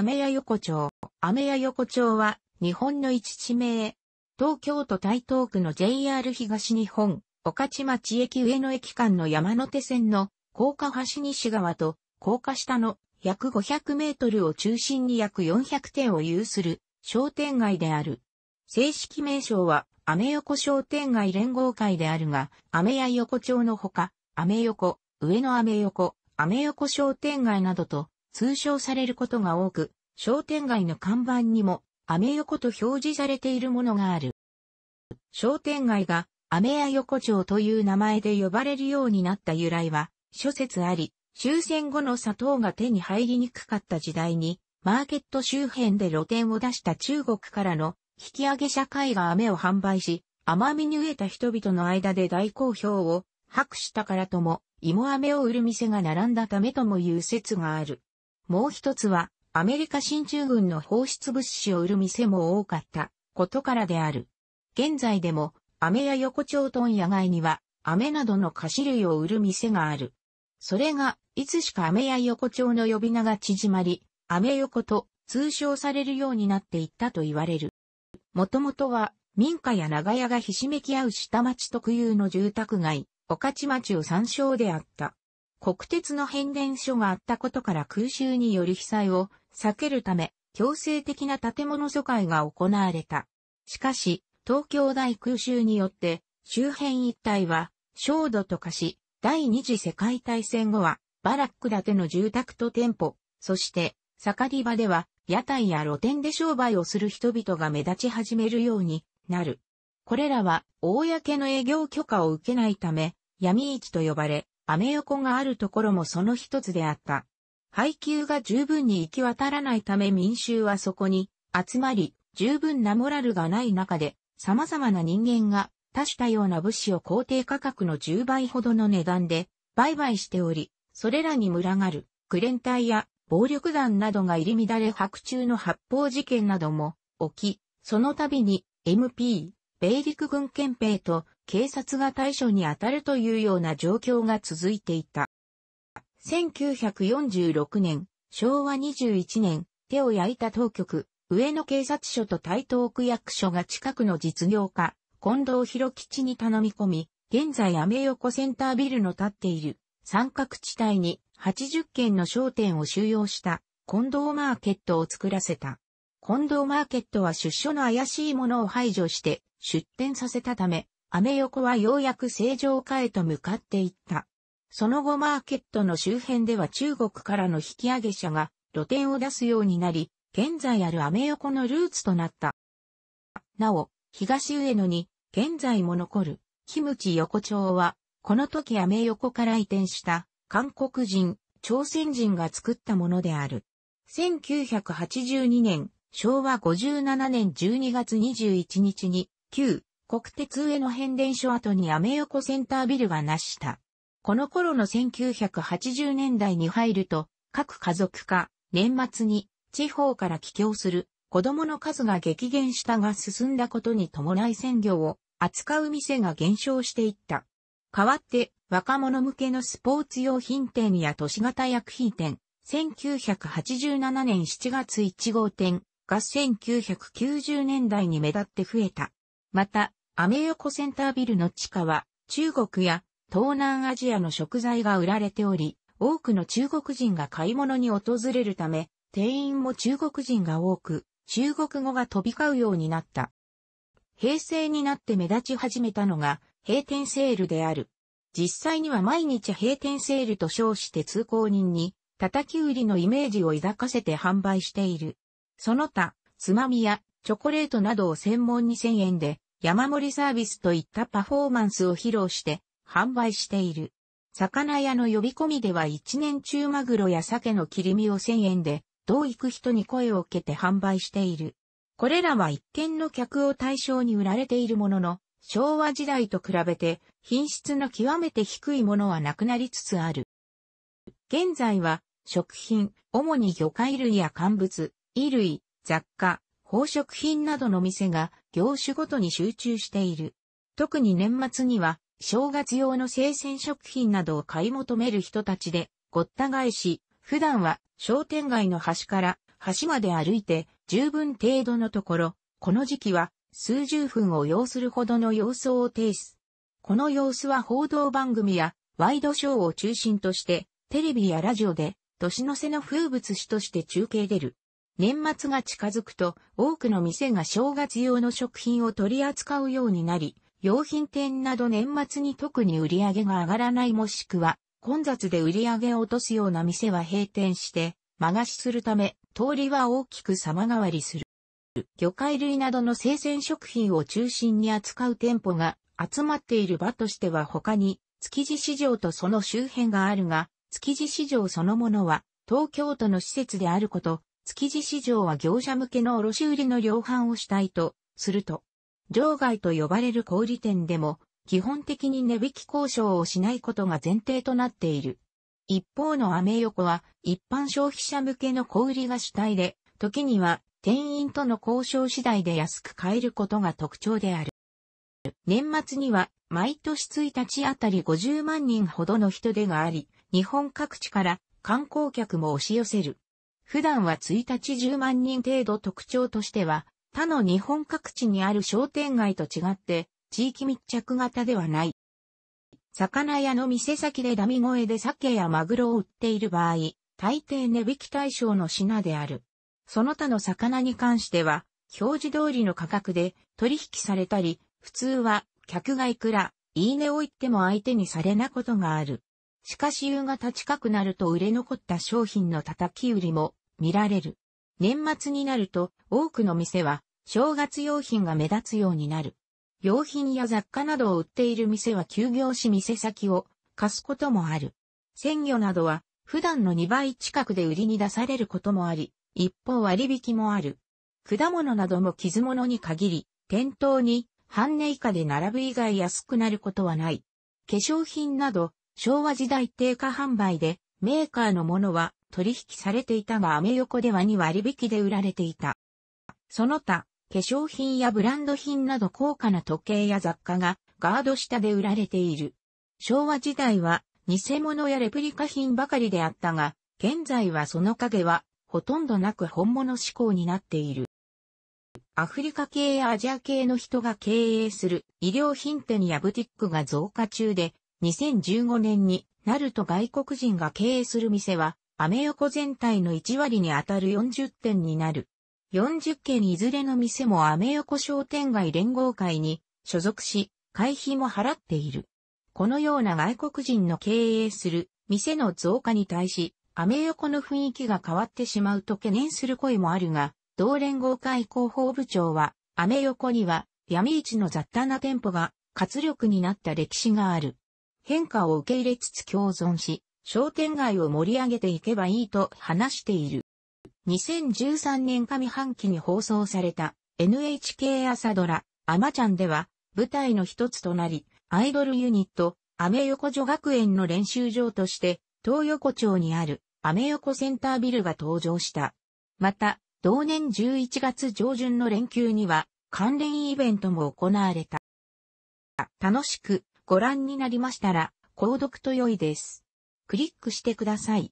メヤ横丁。メヤ横丁は、日本の一地名。東京都台東区の JR 東日本、岡地町駅上野駅間の山手線の、高架橋西側と、高架下の約500メートルを中心に約400店を有する商店街である。正式名称は、アメ横商店街連合会であるが、アメヤ横丁のほか、アメ横、上野アメ横、アメ横商店街などと通称されることが多く、商店街の看板にも、アメ横と表示されているものがある。商店街が、アメや横丁という名前で呼ばれるようになった由来は、諸説あり、終戦後の砂糖が手に入りにくかった時代に、マーケット周辺で露店を出した中国からの引き上げ社会が飴を販売し、甘みに飢えた人々の間で大好評を博したからとも、芋飴を売る店が並んだためともいう説がある。もう一つは、アメリカ進駐軍の放出物資を売る店も多かったことからである。現在でも、飴や横丁問屋街には、飴などの菓子類を売る店がある。それが、いつしか飴や横丁の呼び名が縮まり、飴横と通称されるようになっていったと言われる。もともとは、民家や長屋がひしめき合う下町特有の住宅街、御徒町を参照であった。国鉄の変電所があったことから空襲による被災を避けるため、強制的な建物疎開が行われた。しかし、東京大空襲によって、周辺一帯は、焦土と化し、第二次世界大戦後は、バラック建ての住宅と店舗、そして、盛り場では、屋台や露店で商売をする人々が目立ち始めるようになる。これらは、公の営業許可を受けないため、闇市と呼ばれ、アメ横があるところもその一つであった。配給が十分に行き渡らないため民衆はそこに集まり、十分なモラルがない中で、様々な人間が多種多様な物資を肯定価格の10倍ほどの値段で売買しており、それらに群がる、クレン隊や暴力団などが入り乱れ白昼の発砲事件なども起き、その度に MP、米陸軍憲兵と警察が対処に当たるというような状況が続いていた。1946年、昭和21年、手を焼いた当局、上野警察署と台東区役所が近くの実業家、近藤博吉に頼み込み、現在アメ横センタービルの建っている三角地帯に80軒の商店を収容した近藤マーケットを作らせた。近藤マーケットは出所の怪しいものを排除して出店させたため、アメ横はようやく正常化へと向かっていった。その後マーケットの周辺では中国からの引き上げ者が露店を出すようになり、現在あるアメ横のルーツとなった。なお、東上野に現在も残るキムチ横丁は、この時アメ横から移転した韓国人、朝鮮人が作ったものである。1982年、昭和57年12月21日に、旧国鉄上野変電所跡にアメ横センタービルがなした。この頃の1980年代に入ると、各家族か、年末に地方から帰郷する子供の数が激減したが進んだことに伴い鮮魚を扱う店が減少していった。代わって若者向けのスポーツ用品店や都市型薬品店、1987年7月1号店が1990年代に目立って増えた。また、アメ横センタービルの地下は、中国や東南アジアの食材が売られており、多くの中国人が買い物に訪れるため、店員も中国人が多く、中国語が飛び交うようになった。平成になって目立ち始めたのが、閉店セールである。実際には毎日閉店セールと称して通行人に、叩き売りのイメージを抱かせて販売している。その他、つまみやチョコレートなどを専門に1000円で山盛りサービスといったパフォーマンスを披露して販売している。魚屋の呼び込みでは一年中マグロや鮭の切り身を1000円で、どう行く人に声を受けて販売している。これらは一見の客を対象に売られているものの、昭和時代と比べて品質の極めて低いものはなくなりつつある。現在は食品、主に魚介類や乾物、衣類、雑貨、宝飾品などの店が業種ごとに集中している。特に年末には、正月用の生鮮食品などを買い求める人たちで、ごった返し、普段は商店街の端から端まで歩いて十分程度のところ、この時期は数十分を要するほどの様相を呈す。この様子は報道番組やワイドショーを中心として、テレビやラジオで年の瀬の風物詩として中継出る。年末が近づくと多くの店が正月用の食品を取り扱うようになり、用品店など年末に特に売り上げが上がらないもしくは混雑で売り上げを落とすような店は閉店して、間貸しするため通りは大きく様変わりする。魚介類などの生鮮食品を中心に扱う店舗が集まっている場としては他に築地市場とその周辺があるが、築地市場そのものは東京都の施設であること、築地市場は業者向けの卸売の量販を主体とすると、場外と呼ばれる小売店でも、基本的に値引き交渉をしないことが前提となっている。一方のアメ横は、一般消費者向けの小売が主体で、時には、店員との交渉次第で安く買えることが特徴である。年末には、毎年1日あたり50万人ほどの人出があり、日本各地から観光客も押し寄せる。普段は1日10万人程度特徴としては、他の日本各地にある商店街と違って、地域密着型ではない。魚屋の店先でダミ声で鮭やマグロを売っている場合、大抵値引き対象の品である。その他の魚に関しては、表示通りの価格で取引されたり、普通は客がいくら、いいねを言っても相手にされなことがある。しかし夕方近くなると売れ残った商品の叩き売りも見られる。年末になると多くの店は正月用品が目立つようになる。用品や雑貨などを売っている店は休業し店先を貸すこともある。鮮魚などは普段の2倍近くで売りに出されることもあり、一方割引もある。果物なども傷物に限り、店頭に半値以下で並ぶ以外安くなることはない。化粧品など、昭和時代定価販売で、メーカーのものは取引されていたがアメ横では2割引きで売られていた。その他、化粧品やブランド品など高価な時計や雑貨がガード下で売られている。昭和時代は偽物やレプリカ品ばかりであったが、現在はその影はほとんどなく本物志向になっている。アフリカ系やアジア系の人が経営する医療品店やブティックが増加中で、2015年になると外国人が経営する店はアメ横全体の1割に当たる40店になる。40件いずれの店もアメ横商店街連合会に所属し、会費も払っている。このような外国人の経営する店の増加に対し、アメ横の雰囲気が変わってしまうと懸念する声もあるが、同連合会広報部長は、アメ横には闇市の雑多な店舗が活力になった歴史がある。変化を受け入れつつ共存し、商店街を盛り上げていけばいいと話している。2013年上半期に放送された NHK 朝ドラ、アマちゃんでは舞台の一つとなり、アイドルユニット、アメ横女学園の練習場として、東横町にあるアメ横センタービルが登場した。また、同年11月上旬の連休には関連イベントも行われた。楽しくご覧になりましたら、購読と良いです。クリックしてください。